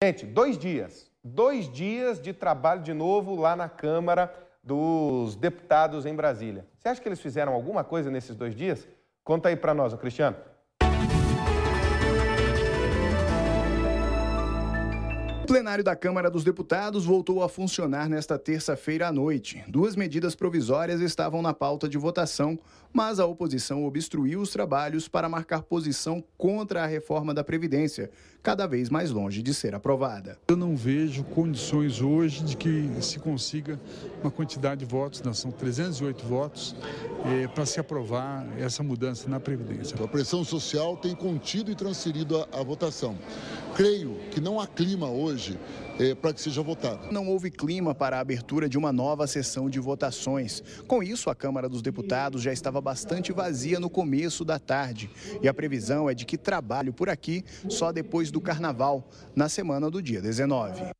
Gente, dois dias, dois dias de trabalho de novo lá na Câmara dos Deputados em Brasília. Você acha que eles fizeram alguma coisa nesses dois dias? Conta aí para nós, Cristiano. O plenário da Câmara dos Deputados voltou a funcionar nesta terça-feira à noite. Duas medidas provisórias estavam na pauta de votação, mas a oposição obstruiu os trabalhos para marcar posição contra a reforma da Previdência, cada vez mais longe de ser aprovada. Eu não vejo condições hoje de que se consiga uma quantidade de votos, não, são 308 votos, é, para se aprovar essa mudança na Previdência. A pressão social tem contido e transferido a, a votação. Creio que não há clima hoje hoje eh, é, para que seja votado. Não houve clima para a abertura de uma nova sessão de votações. Com isso, a Câmara dos Deputados já estava bastante vazia no começo da tarde. E a previsão é de que trabalho por aqui só depois do Carnaval, na semana do dia 19.